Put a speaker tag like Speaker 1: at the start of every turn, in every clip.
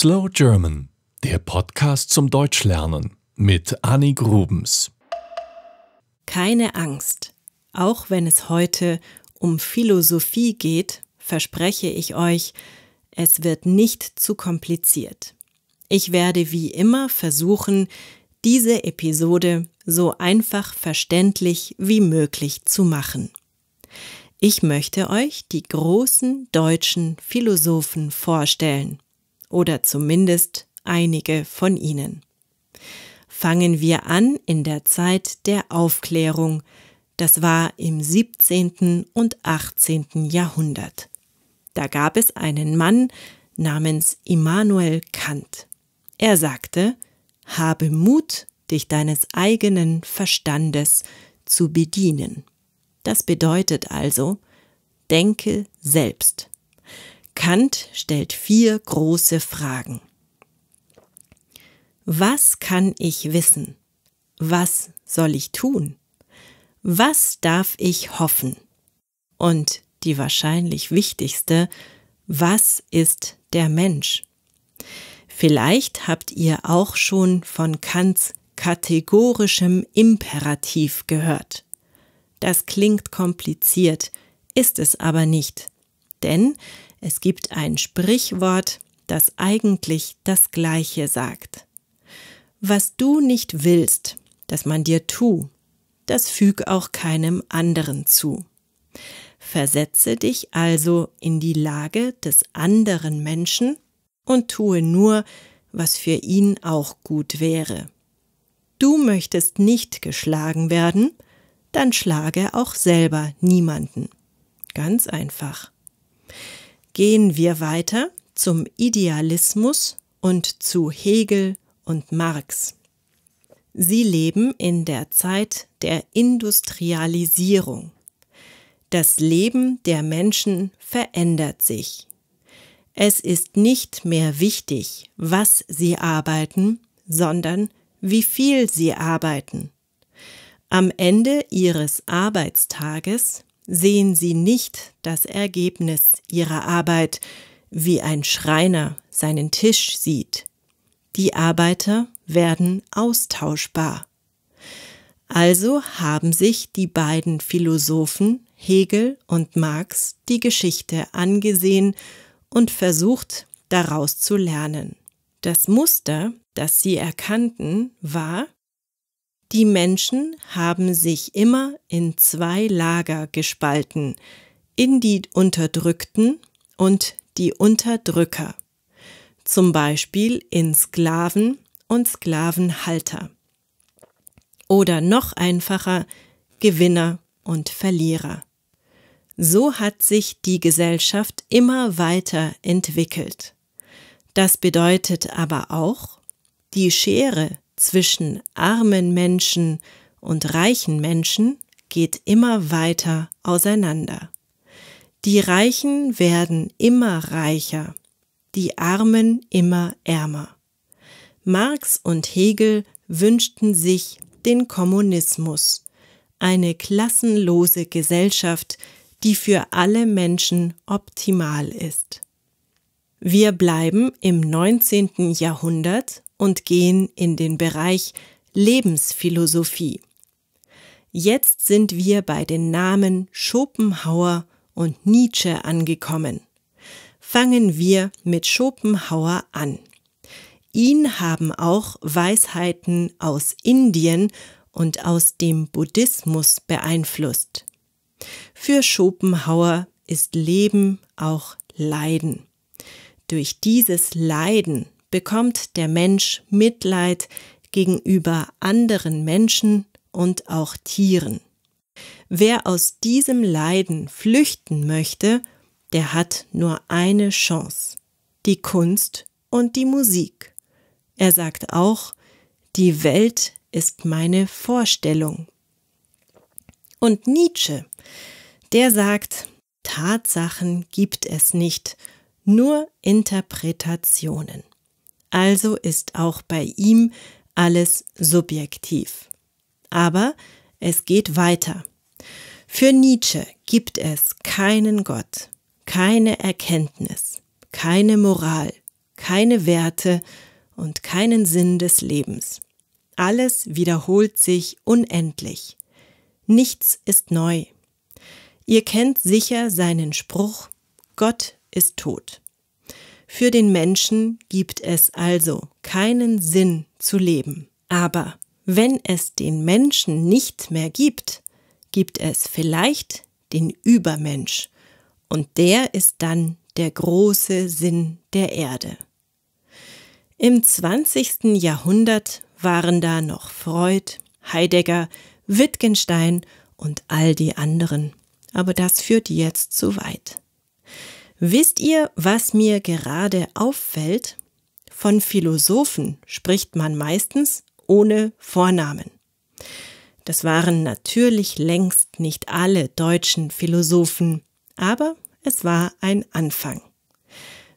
Speaker 1: Slow German, der Podcast zum Deutschlernen mit Annie Grubens. Keine Angst, auch wenn es heute um Philosophie geht, verspreche ich euch, es wird nicht zu kompliziert. Ich werde wie immer versuchen, diese Episode so einfach verständlich wie möglich zu machen. Ich möchte euch die großen deutschen Philosophen vorstellen oder zumindest einige von ihnen. Fangen wir an in der Zeit der Aufklärung, das war im 17. und 18. Jahrhundert. Da gab es einen Mann namens Immanuel Kant. Er sagte, habe Mut, dich deines eigenen Verstandes zu bedienen. Das bedeutet also, denke selbst. Kant stellt vier große Fragen. Was kann ich wissen? Was soll ich tun? Was darf ich hoffen? Und die wahrscheinlich wichtigste, was ist der Mensch? Vielleicht habt ihr auch schon von Kants kategorischem Imperativ gehört. Das klingt kompliziert, ist es aber nicht. Denn es gibt ein Sprichwort, das eigentlich das Gleiche sagt. Was du nicht willst, dass man dir tu, das füg auch keinem anderen zu. Versetze dich also in die Lage des anderen Menschen und tue nur, was für ihn auch gut wäre. Du möchtest nicht geschlagen werden, dann schlage auch selber niemanden. Ganz einfach gehen wir weiter zum Idealismus und zu Hegel und Marx. Sie leben in der Zeit der Industrialisierung. Das Leben der Menschen verändert sich. Es ist nicht mehr wichtig, was sie arbeiten, sondern wie viel sie arbeiten. Am Ende ihres Arbeitstages sehen sie nicht das Ergebnis ihrer Arbeit, wie ein Schreiner seinen Tisch sieht. Die Arbeiter werden austauschbar. Also haben sich die beiden Philosophen Hegel und Marx die Geschichte angesehen und versucht daraus zu lernen. Das Muster, das sie erkannten, war, die Menschen haben sich immer in zwei Lager gespalten, in die Unterdrückten und die Unterdrücker, zum Beispiel in Sklaven und Sklavenhalter. Oder noch einfacher, Gewinner und Verlierer. So hat sich die Gesellschaft immer weiter entwickelt. Das bedeutet aber auch, die Schere zwischen armen Menschen und reichen Menschen geht immer weiter auseinander. Die Reichen werden immer reicher, die Armen immer ärmer. Marx und Hegel wünschten sich den Kommunismus, eine klassenlose Gesellschaft, die für alle Menschen optimal ist. Wir bleiben im 19. Jahrhundert und gehen in den Bereich Lebensphilosophie. Jetzt sind wir bei den Namen Schopenhauer und Nietzsche angekommen. Fangen wir mit Schopenhauer an. Ihn haben auch Weisheiten aus Indien und aus dem Buddhismus beeinflusst. Für Schopenhauer ist Leben auch Leiden. Durch dieses Leiden bekommt der Mensch Mitleid gegenüber anderen Menschen und auch Tieren. Wer aus diesem Leiden flüchten möchte, der hat nur eine Chance, die Kunst und die Musik. Er sagt auch, die Welt ist meine Vorstellung. Und Nietzsche, der sagt, Tatsachen gibt es nicht, nur Interpretationen also ist auch bei ihm alles subjektiv. Aber es geht weiter. Für Nietzsche gibt es keinen Gott, keine Erkenntnis, keine Moral, keine Werte und keinen Sinn des Lebens. Alles wiederholt sich unendlich. Nichts ist neu. Ihr kennt sicher seinen Spruch Gott ist tot. Für den Menschen gibt es also keinen Sinn zu leben. Aber wenn es den Menschen nicht mehr gibt, gibt es vielleicht den Übermensch. Und der ist dann der große Sinn der Erde. Im 20. Jahrhundert waren da noch Freud, Heidegger, Wittgenstein und all die anderen. Aber das führt jetzt zu weit. Wisst ihr, was mir gerade auffällt? Von Philosophen spricht man meistens ohne Vornamen. Das waren natürlich längst nicht alle deutschen Philosophen, aber es war ein Anfang.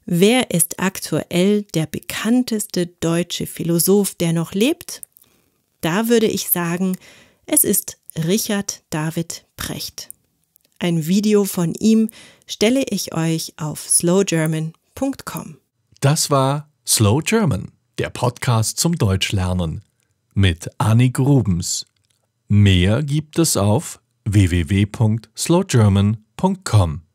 Speaker 1: Wer ist aktuell der bekannteste deutsche Philosoph, der noch lebt? Da würde ich sagen, es ist Richard David Precht. Ein Video von ihm stelle ich euch auf slowgerman.com. Das war Slow German, der Podcast zum Deutschlernen mit Anni Grubens. Mehr gibt es auf www.slowgerman.com.